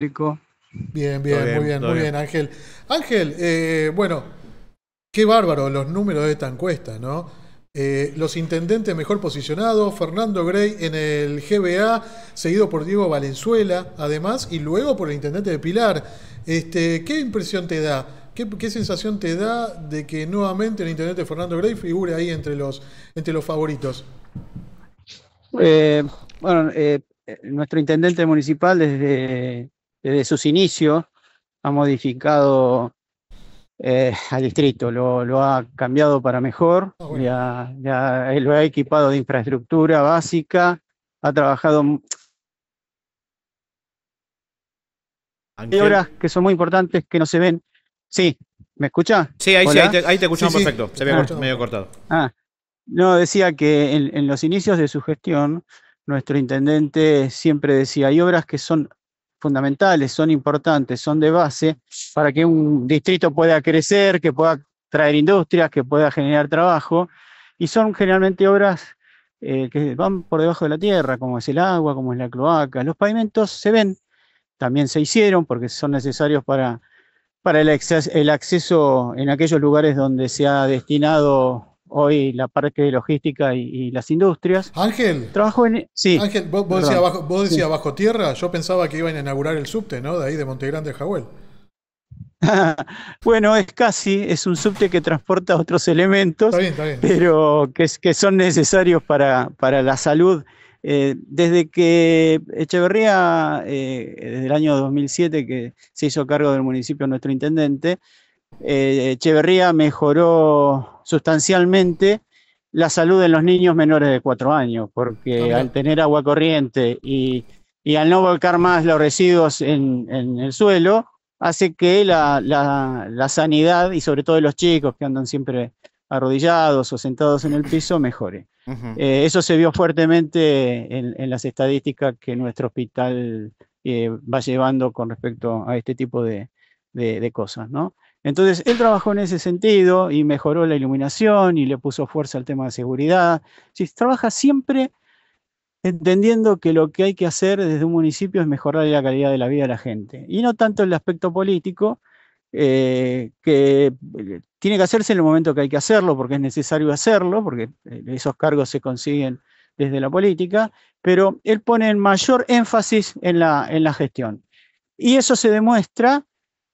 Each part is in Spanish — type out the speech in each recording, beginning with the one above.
Bien, bien, muy bien, muy bien, Ángel. Ángel, eh, bueno, qué bárbaro los números de esta encuesta, ¿no? Eh, los intendentes mejor posicionados, Fernando Grey en el GBA, seguido por Diego Valenzuela, además, y luego por el intendente de Pilar. Este, ¿Qué impresión te da? ¿Qué, sensación te da de que nuevamente el intendente Fernando Grey figure ahí entre los, entre los favoritos? Eh, bueno, nuestro intendente municipal desde desde sus inicios ha modificado eh, al distrito, lo, ha cambiado para mejor, ya, ah, eh, lo ha equipado de infraestructura básica, ha trabajado Hay obras que son muy importantes que no se ven. Sí, ¿me escucha? Sí, ahí, te, escuchamos perfecto, se había ah. medio cortado. Ah, no, decía que en los inicios de su gestión, nuestro intendente siempre decía, hay obras que son fundamentales, son importantes, son de base para que un distrito pueda crecer, que pueda traer industrias, que pueda generar trabajo, y son generalmente obras eh, que van por debajo de la tierra, como es el agua, como es la cloaca. Los pavimentos se ven, también se hicieron porque son necesarios para, para el acceso en aquellos lugares donde se ha destinado hoy la parte de logística y, las industrias. Ángel. Trabajo en... Sí. Ángel, vos, decías, bajo, tierra, yo pensaba que iban a inaugurar el subte, ¿no? De ahí de Montegrande a Jahuel. bueno, es casi, es un subte que transporta otros elementos, está bien, está bien. pero que, son necesarios para, para la salud. Eh, desde que Echeverría, eh, desde el año 2007 que se hizo cargo del municipio nuestro intendente, eh, Echeverría mejoró sustancialmente la salud en los niños menores de cuatro años, porque al tener agua corriente y, al no volcar más los residuos en, el suelo, hace que la, sanidad y sobre todo de los chicos que andan siempre arrodillados o sentados en el piso mejore. Eh, eso se vio fuertemente en, las estadísticas que nuestro hospital eh, va llevando con respecto a este tipo de, de cosas, ¿no? Entonces, él trabajó en ese sentido y mejoró la iluminación y le puso fuerza al tema de seguridad. trabaja siempre entendiendo que lo que hay que hacer desde un municipio es mejorar la calidad de la vida de la gente. Y no tanto el aspecto político, eh, que eh, tiene que hacerse en el momento que hay que hacerlo, porque es necesario hacerlo, porque eh, esos cargos se consiguen desde la política, pero él pone mayor énfasis en la gestión. Y eso se demuestra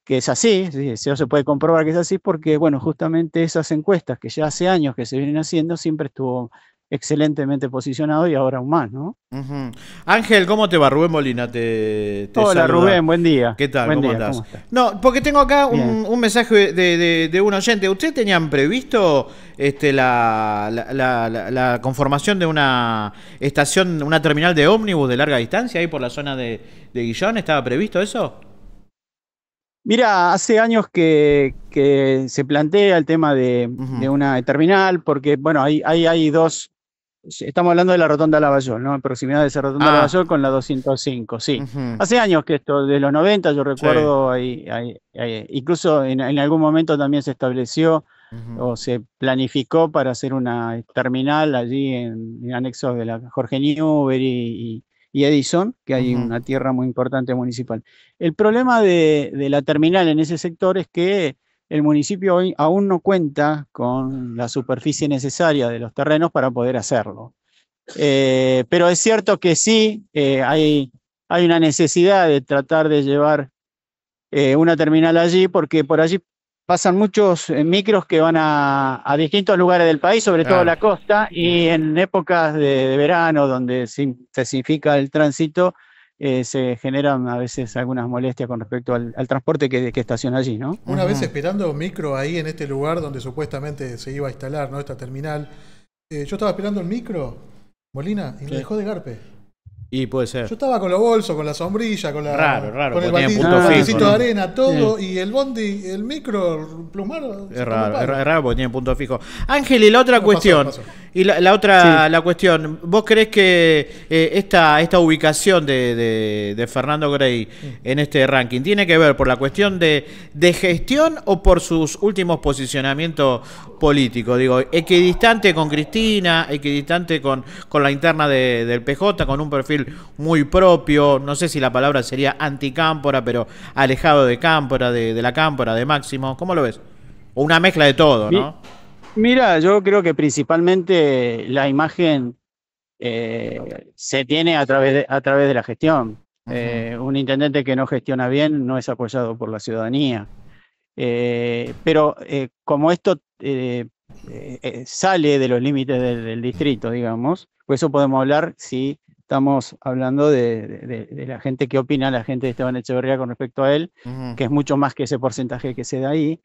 que es así, eso se puede comprobar que es así porque, bueno, justamente esas encuestas que ya hace años que se vienen haciendo siempre estuvo excelentemente posicionado y ahora aún más, ¿no? Ángel, ¿cómo te va? Rubén Molina te, Hola Rubén, buen día. ¿Qué tal? ¿Cómo, estás? No, porque tengo acá un, mensaje de, un oyente. ¿Ustedes tenían previsto este, la, conformación de una estación, una terminal de ómnibus de larga distancia ahí por la zona de, de Guillón? ¿Estaba previsto eso? Mira, hace años que, se plantea el tema de, una terminal, porque bueno, ahí hay, hay, dos. Estamos hablando de la Rotonda Lavallol, ¿no? En proximidad de esa Rotonda ah. con la 205, sí. Hace años que esto, de los 90, yo recuerdo, incluso en, algún momento también se estableció o se planificó para hacer una terminal allí en, anexos de la Jorge Newbery y y Edison, que hay una tierra muy importante municipal. El problema de, la terminal en ese sector es que el municipio hoy aún no cuenta con la superficie necesaria de los terrenos para poder hacerlo. Eh, pero es cierto que sí, eh, hay, una necesidad de tratar de llevar eh, una terminal allí, porque por allí pasan muchos eh, micros que van a, distintos lugares del país, sobre todo la costa, y en épocas de, verano donde se intensifica el tránsito, eh, se generan a veces algunas molestias con respecto al, transporte que, estaciona allí, ¿no? Una vez esperando micro ahí en este lugar donde supuestamente se iba a instalar, ¿no? Esta terminal. Eh, yo estaba esperando el micro, Molina, y me dejó de garpe. Y puede ser. Yo estaba con los bolsos, con la sombrilla, con la. Raro, Con el de arena, todo. Y el bondi, el micro, plumado Es raro, es raro porque tiene punto fijo. Ángel, y la otra cuestión. Y la, otra, la cuestión, ¿vos crees que eh, esta, ubicación de, de, Fernando Gray mm. en este ranking tiene que ver por la cuestión de, gestión o por sus últimos posicionamientos políticos? Digo, equidistante con Cristina, equidistante con, con la interna del PJ, con un perfil muy propio, no sé si la palabra sería anticámpora, pero alejado de cámpora, de, la cámpora, de Máximo, ¿cómo lo ves? O una mezcla de todo, ¿no? Mira, yo creo que principalmente la imagen eh, se tiene a través de, a través de la gestión. Eh, un intendente que no gestiona bien no es apoyado por la ciudadanía. Eh, pero como esto sale de los límites del, distrito, digamos, por pues eso podemos hablar si estamos hablando de, la gente que opina, la gente de Esteban Echeverría con respecto a él, que es mucho más que ese porcentaje que se da ahí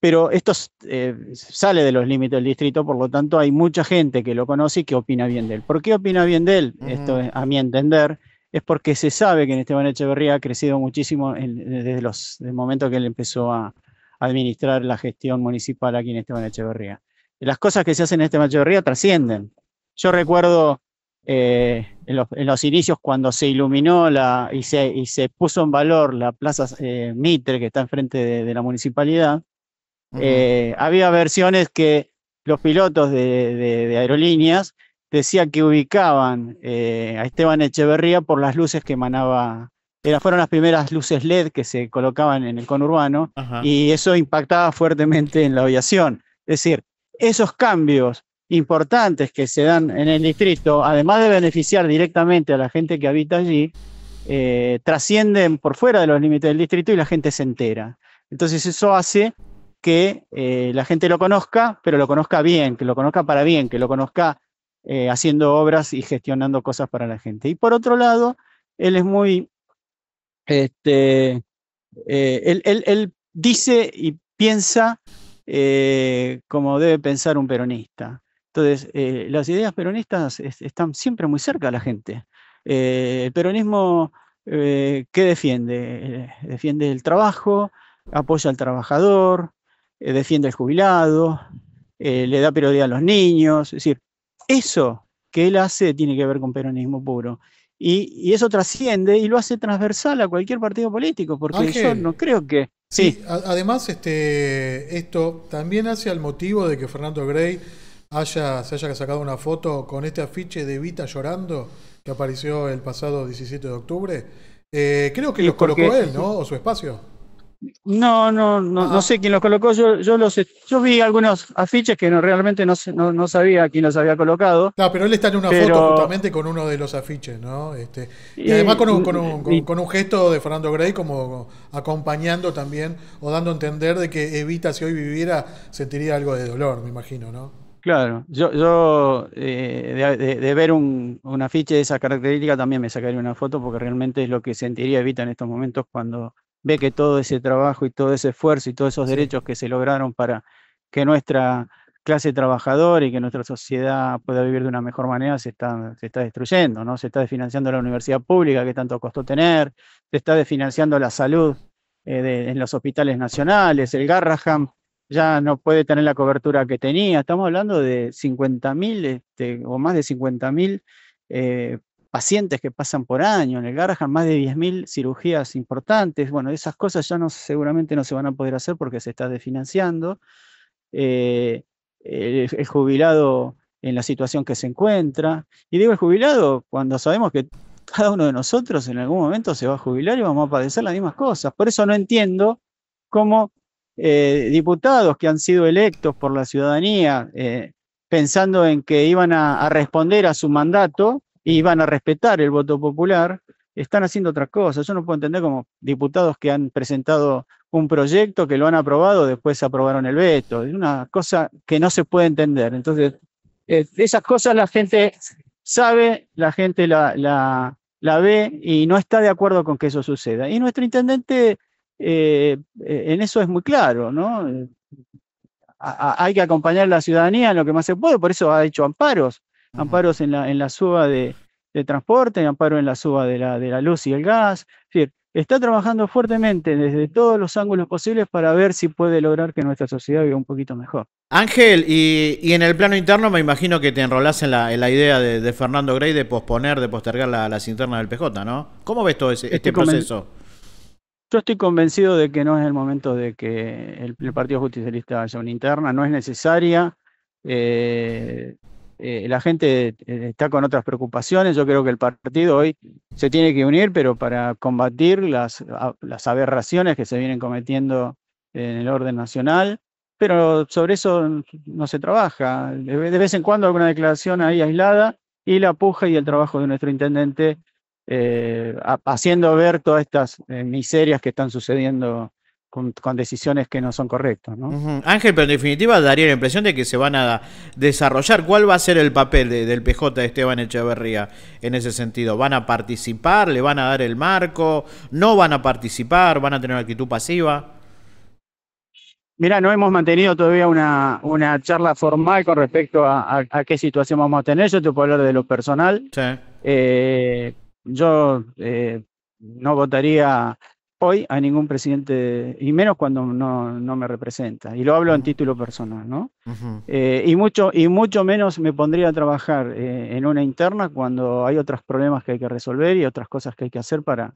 pero esto eh, sale de los límites del distrito, por lo tanto hay mucha gente que lo conoce y que opina bien de él. ¿Por qué opina bien de él? Esto, a mi entender, es porque se sabe que en Esteban Echeverría ha crecido muchísimo desde, los, el momento que él empezó a administrar la gestión municipal aquí en Esteban Echeverría. Las cosas que se hacen en Esteban Echeverría trascienden. Yo recuerdo eh, en, los, inicios cuando se iluminó la, y, se, puso en valor la Plaza eh, Mitre, que está enfrente de, de la municipalidad, eh, había versiones que los pilotos de, aerolíneas decían que ubicaban eh, a Esteban Echeverría por las luces que emanaba. fueron las primeras luces LED que se colocaban en el conurbano y eso impactaba fuertemente en la aviación. Es decir, esos cambios importantes que se dan en el distrito, además de beneficiar directamente a la gente que habita allí, eh, trascienden por fuera de los límites del distrito y la gente se entera. Entonces eso hace que eh, la gente lo conozca, pero lo conozca bien, que lo conozca para bien, que lo conozca eh, haciendo obras y gestionando cosas para la gente. Y por otro lado, él es muy, este, eh, él, dice y piensa como debe pensar un peronista. Entonces, las ideas peronistas están siempre muy cerca a la gente. el peronismo, ¿qué defiende? defiende el trabajo, apoya al trabajador, eh, defiende al jubilado, eh, le da periodía a los niños. Es decir, eso que él hace tiene que ver con peronismo puro. Y, y eso trasciende y lo hace transversal a cualquier partido político, porque yo no creo que... Sí, además este, esto también hace al motivo de que Fernando Grey haya, se haya sacado una foto con este afiche de Vita llorando que apareció el pasado 17 de octubre. Eh, creo que lo colocó él, ¿no? O su espacio. No, no, no, no ah. sé quién los colocó. Yo, los, yo vi algunos afiches que no, realmente no, no, sabía quién los había colocado. No, pero él está en una foto justamente con uno de los afiches, ¿no? Este, y, además con un, con, un, gesto de Fernando Gray como acompañando también o dando a entender de que Evita, si hoy viviera, sentiría algo de dolor, me imagino, ¿no? Claro, yo, yo eh, de, ver un, un, afiche de esa característica también me sacaría una foto porque realmente es lo que sentiría Evita en estos momentos cuando ve que todo ese trabajo y todo ese esfuerzo y todos esos derechos que se lograron para que nuestra clase trabajadora y que nuestra sociedad pueda vivir de una mejor manera se está, se está destruyendo, ¿no? Se está desfinanciando la universidad pública que tanto costó tener, se está desfinanciando la salud eh, en los hospitales nacionales, el Garraham ya no puede tener la cobertura que tenía, estamos hablando de 50.000 este, o más de 50.000 eh, pacientes que pasan por año, en el Garrahan más de 10.000 cirugías importantes, bueno, esas cosas ya no, seguramente no se van a poder hacer porque se está desfinanciando, eh, el, jubilado en la situación que se encuentra, y digo el jubilado cuando sabemos que cada uno de nosotros en algún momento se va a jubilar y vamos a padecer las mismas cosas, por eso no entiendo cómo eh, diputados que han sido electos por la ciudadanía, eh, pensando en que iban a, responder a su mandato, y van a respetar el voto popular, están haciendo otras cosas. Yo no puedo entender cómo diputados que han presentado un proyecto, que lo han aprobado, después aprobaron el veto. Es una cosa que no se puede entender. Entonces, eh, esas cosas la gente sabe, la gente la, ve y no está de acuerdo con que eso suceda. Y nuestro intendente eh, eh, en eso es muy claro, ¿no? hay que acompañar a la ciudadanía en lo que más se puede, por eso ha hecho amparos amparos en la, en la suba de, de, transporte, amparo en la suba de la, luz y el gas. Es decir, está trabajando fuertemente desde todos los ángulos posibles para ver si puede lograr que nuestra sociedad viva un poquito mejor. Ángel, y, en el plano interno me imagino que te enrolás en la, idea de, Fernando Grey de posponer, de postergar las internas del PJ, ¿no? ¿Cómo ves todo este proceso? Yo estoy convencido de que no es el momento de que el, Partido Justicialista haya una interna, no es necesaria. Eh, eh, la gente eh, está con otras preocupaciones. Yo creo que el partido hoy se tiene que unir, pero para combatir las, aberraciones que se vienen cometiendo en el orden nacional. Pero sobre eso no se trabaja. De vez en cuando alguna declaración ahí aislada y la puja y el trabajo de nuestro intendente eh, haciendo ver todas estas miserias que están sucediendo con, decisiones que no son correctas. Ángel, pero en definitiva daría la impresión de que se van a desarrollar. ¿Cuál va a ser el papel del PJ de Esteban Echeverría en ese sentido? ¿Van a participar? ¿Le van a dar el marco? ¿No van a participar? ¿Van a tener actitud pasiva? Mira, no hemos mantenido todavía una, una charla formal con respecto a, qué situación vamos a tener. Yo te puedo hablar de lo personal. Eh, yo eh, no votaría hoy a ningún presidente, y menos cuando no, me representa. Y lo hablo en título personal, ¿no? Eh, y, mucho, y mucho menos me pondría a trabajar eh, en una interna cuando hay otros problemas que hay que resolver y otras cosas que hay que hacer para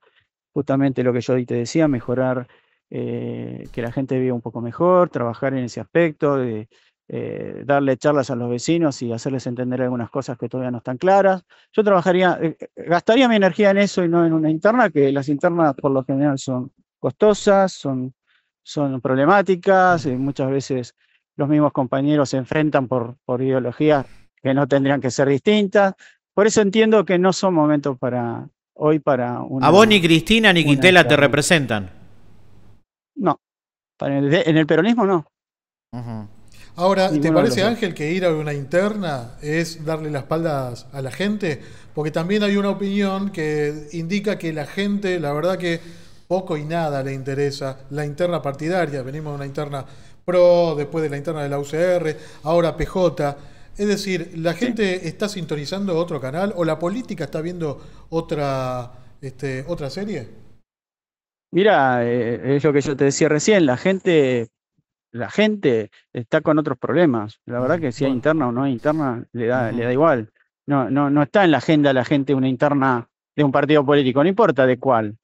justamente lo que yo te decía, mejorar, eh, que la gente viva un poco mejor, trabajar en ese aspecto. De, eh, darle charlas a los vecinos y hacerles entender algunas cosas que todavía no están claras. Yo trabajaría, eh, eh, gastaría mi energía en eso y no en una interna, que las internas por lo general son costosas, son, son problemáticas, y muchas veces los mismos compañeros se enfrentan por, por ideologías que no tendrían que ser distintas. Por eso entiendo que no son momentos para hoy para una, A vos ni Cristina ni Quintela te representan. No, en el peronismo no. Ahora, ¿te parece, Ángel, que ir a una interna es darle las espaldas a la gente? Porque también hay una opinión que indica que la gente, la verdad que poco y nada le interesa la interna partidaria. Venimos de una interna pro, después de la interna de la UCR, ahora PJ. Es decir, ¿la gente está sintonizando otro canal o la política está viendo otra, este, otra serie? Mira, eh, es lo que yo te decía recién, la gente la gente está con otros problemas. La verdad que si hay interna o no hay interna, le da, le da igual. No, no, está en la agenda de la gente una interna de un partido político, no importa de cuál.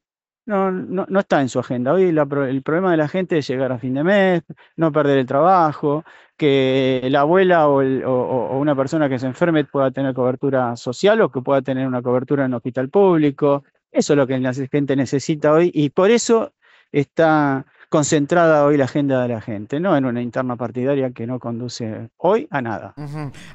No, no, está en su agenda. Hoy el problema de la gente es llegar a fin de mes, no perder el trabajo, que la abuela o, o una persona que se enferme pueda tener cobertura social o que pueda tener una cobertura en un hospital público. Eso es lo que la gente necesita hoy y por eso está concentrada hoy la agenda de la gente, no en una interna partidaria que no conduce hoy a nada.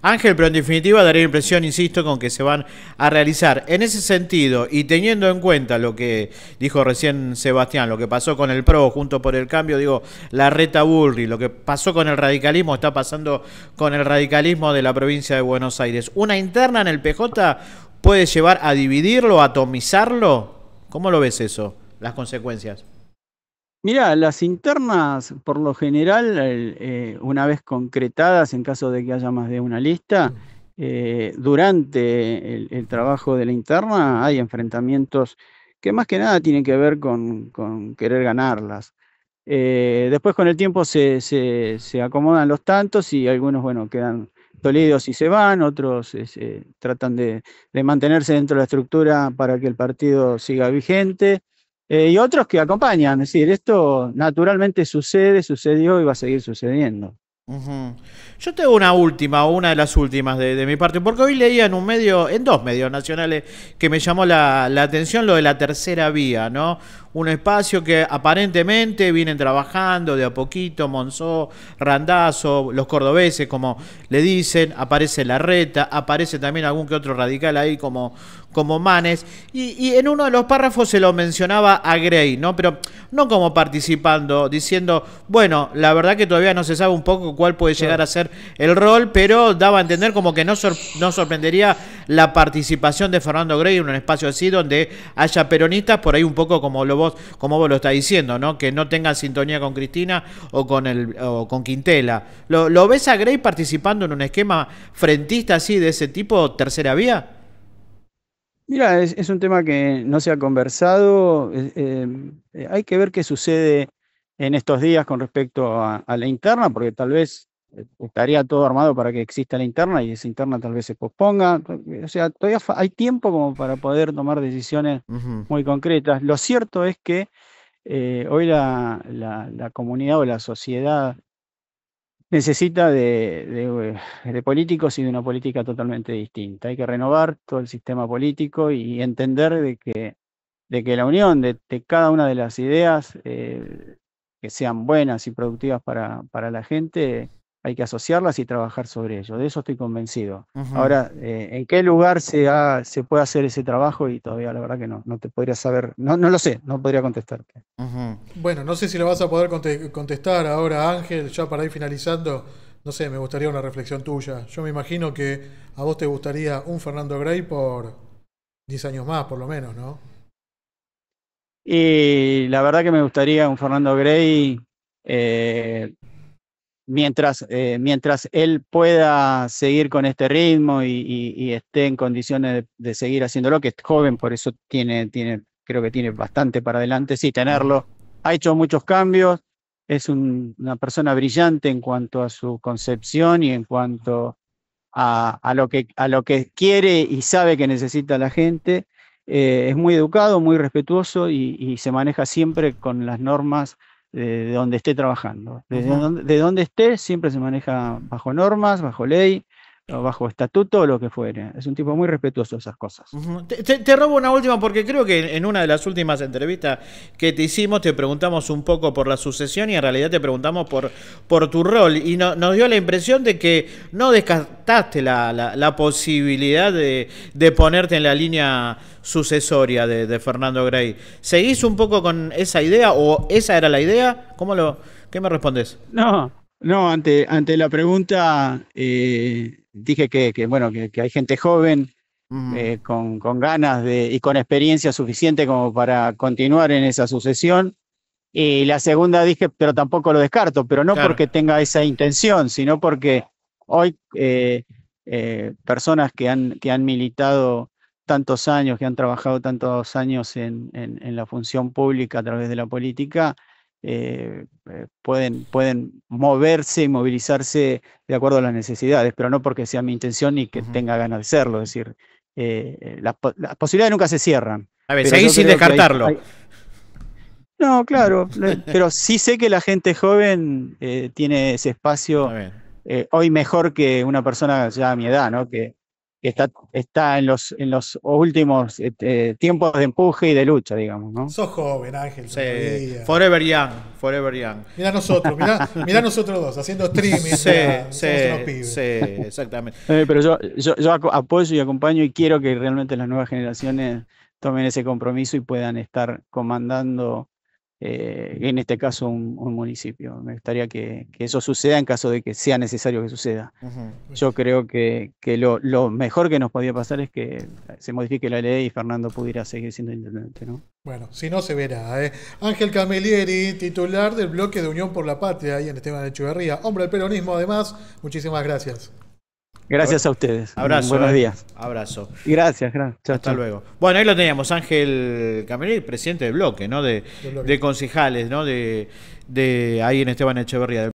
Ángel, pero en definitiva daría impresión, insisto, con que se van a realizar. En ese sentido, y teniendo en cuenta lo que dijo recién Sebastián, lo que pasó con el PRO junto por el cambio, digo, la reta Burri, lo que pasó con el radicalismo, está pasando con el radicalismo de la provincia de Buenos Aires. ¿Una interna en el PJ puede llevar a dividirlo, a atomizarlo? ¿Cómo lo ves eso? Las consecuencias. Mira, las internas, por lo general, eh, una vez concretadas, en caso de que haya más de una lista, eh, durante el, trabajo de la interna hay enfrentamientos que más que nada tienen que ver con, querer ganarlas. Eh, después con el tiempo se, se, acomodan los tantos y algunos, bueno, quedan dolidos y se van, otros este, tratan de mantenerse dentro de la estructura para que el partido siga vigente. Eh, y otros que acompañan. Es decir, esto naturalmente sucede, sucedió y va a seguir sucediendo. Yo tengo una última, una de las últimas de, mi parte, porque hoy leía en un medio, en dos medios nacionales, que me llamó la, la atención lo de la tercera vía, ¿no? un espacio que aparentemente vienen trabajando de a poquito, Monzó, Randazo, los cordobeses, como le dicen, aparece la reta, aparece también algún que otro radical ahí como, como Manes, y, en uno de los párrafos se lo mencionaba a Grey, ¿no? Pero no como participando, diciendo, bueno, la verdad que todavía no se sabe un poco cuál puede llegar a ser el rol, pero daba a entender como que no, no sorprendería la participación de Fernando Grey en un espacio así donde haya peronistas, por ahí un poco como lo como vos lo estás diciendo, ¿no? Que no tenga sintonía con Cristina o con el o con Quintela. ¿Lo, ves a Gray participando en un esquema frentista así de ese tipo, tercera vía? Mira, es, un tema que no se ha conversado. Eh, hay que ver qué sucede en estos días con respecto a la interna, porque tal vez estaría todo armado para que exista la interna y esa interna tal vez se posponga. O sea, todavía hay tiempo como para poder tomar decisiones muy concretas. Lo cierto es que eh, hoy la, comunidad o la sociedad necesita de, políticos y de una política totalmente distinta. Hay que renovar todo el sistema político y entender de que, de que la unión de, cada una de las ideas eh, que sean buenas y productivas para, para la gente hay que asociarlas y trabajar sobre ello. De eso estoy convencido. Ahora, eh, ¿en qué lugar se, se puede hacer ese trabajo? Y todavía la verdad que no, no te podría saber, no, no lo sé, no podría contestarte. Bueno, no sé si lo vas a poder contestar ahora, Ángel, ya para ir finalizando. No sé, me gustaría una reflexión tuya. Yo me imagino que a vos te gustaría un Fernando Gray por 10 años más, por lo menos, ¿no? Y la verdad que me gustaría un Fernando Gray eh, mientras, eh, mientras él pueda seguir con este ritmo y, esté en condiciones de, seguir seguir haciéndolo, que es joven, por eso tiene, tiene, creo que tiene bastante para adelante, sí, tenerlo. Ha hecho muchos cambios, es una persona brillante en cuanto a su concepción y en cuanto a, lo, que, a lo que quiere y sabe que necesita la gente. Eh, es muy educado, muy respetuoso y se maneja siempre con las normas de donde esté trabajando. de donde esté, siempre se maneja bajo normas, bajo ley, bajo estatuto o lo que fuere. Es un tipo muy respetuoso de esas cosas. te, robo una última porque creo que en una de las últimas entrevistas que te hicimos te preguntamos un poco por la sucesión y en realidad te preguntamos por, por tu rol y nos dio la impresión de que no descartaste la, posibilidad de, ponerte en la línea sucesoria de, Fernando Gray. ¿Seguís un poco con esa idea o esa era la idea? ¿Cómo lo, ¿Qué me respondes? No, no, ante, ante la pregunta... Eh, dije que, bueno, hay gente joven eh, con, ganas de, y con experiencia suficiente como para continuar en esa sucesión. Y la segunda dije, pero tampoco lo descarto, pero no porque tenga esa intención, sino porque hoy eh, eh, personas que han, que han militado tantos años, que han trabajado tantos años en la función pública a través de la política, eh, eh, pueden, pueden moverse y movilizarse de acuerdo a las necesidades, pero no porque sea mi intención ni que tenga ganas de serlo. Es decir, eh, eh, las posibilidades nunca se cierran. A ver, seguís sin descartarlo. No, claro, pero sí sé que la gente joven tiene ese espacio hoy mejor que una persona ya a mi edad, ¿no? Que, que está, está en, los, en los últimos eh, eh, tiempos de empuje y de lucha, digamos, ¿no? Sos joven, Ángel. Sí. Forever Young, Forever Young. Mirá nosotros, mirá, mirá nosotros dos, haciendo streaming. Sí, sí, sí, exactamente. Eh, pero yo, apoyo y acompaño y quiero que realmente las nuevas generaciones tomen ese compromiso y puedan estar comandando eh, en este caso un, municipio. Me gustaría que, eso suceda en caso de que sea necesario que suceda. Yo creo que, lo, mejor que nos podía pasar es que se modifique la ley y Fernando pudiera seguir siendo intendente. ¿no? Bueno, si no se verá. ¿eh? Ángel Camilleri, titular del bloque de Unión por la Patria, ahí en Esteban Echeverría, hombre del peronismo además, muchísimas gracias. Gracias a, ustedes. Abrazo. Buenos eh. días. Abrazo. Gracias, gracias. Hasta luego. Bueno, ahí lo teníamos, Ángel Cameril, presidente del bloque, ¿no? De, concejales, ¿no? De, de ahí en Esteban Echeverría.